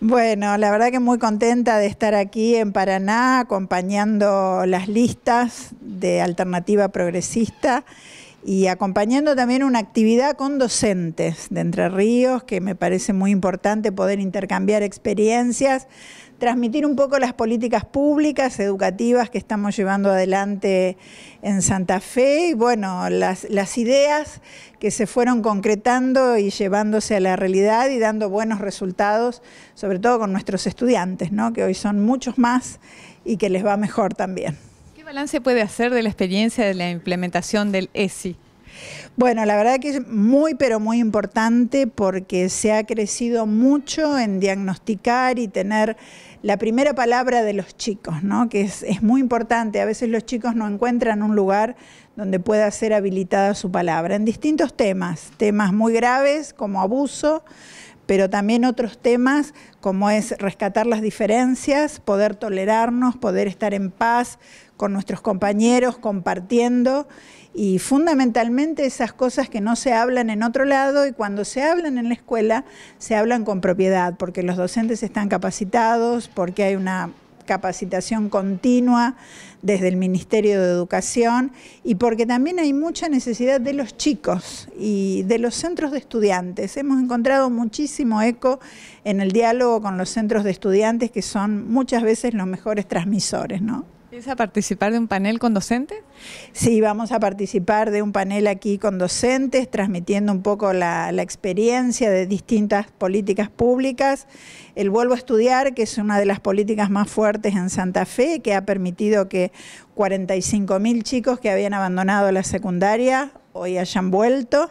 Bueno, la verdad que muy contenta de estar aquí en Paraná acompañando las listas de Alternativa Progresista y acompañando también una actividad con docentes de Entre Ríos, que me parece muy importante poder intercambiar experiencias, transmitir un poco las políticas públicas, educativas que estamos llevando adelante en Santa Fe y bueno, las, ideas que se fueron concretando y llevándose a la realidad y dando buenos resultados, sobre todo con nuestros estudiantes, que hoy son muchos más y que les va mejor también. ¿Qué balance puede hacer de la experiencia de la implementación del ESI? Bueno, la verdad que es muy, pero muy importante porque se ha crecido mucho en diagnosticar y tener la primera palabra de los chicos, ¿no? que es, muy importante. A veces los chicos no encuentran un lugar donde pueda ser habilitada su palabra en distintos temas, temas muy graves como abuso, pero también otros temas como es rescatar las diferencias, poder tolerarnos, poder estar en paz con nuestros compañeros, compartiendo y fundamentalmente esas cosas que no se hablan en otro lado y cuando se hablan en la escuela se hablan con propiedad, porque los docentes están capacitados, porque hay una capacitación continua desde el Ministerio de Educación y porque también hay mucha necesidad de los chicos y de los centros de estudiantes. Hemos encontrado muchísimo eco en el diálogo con los centros de estudiantes que son muchas veces los mejores transmisores, ¿no? Piensa participar de un panel con docentes? Sí, vamos a participar de un panel aquí con docentes, transmitiendo un poco la, experiencia de distintas políticas públicas. El Vuelvo a Estudiar, que es una de las políticas más fuertes en Santa Fe, que ha permitido que 45.000 chicos que habían abandonado la secundaria hoy hayan vuelto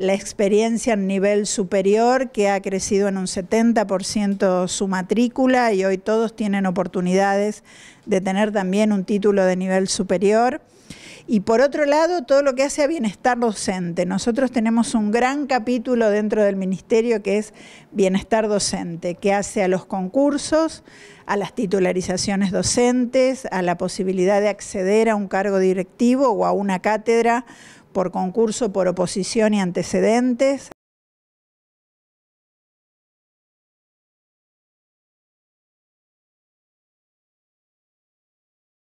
la experiencia en nivel superior, que ha crecido en un 70% su matrícula y hoy todos tienen oportunidades de tener también un título de nivel superior. Y por otro lado, todo lo que hace a bienestar docente. Nosotros tenemos un gran capítulo dentro del ministerio que es bienestar docente, que hace a los concursos, a las titularizaciones docentes, a la posibilidad de acceder a un cargo directivo o a una cátedra por concurso, por oposición y antecedentes.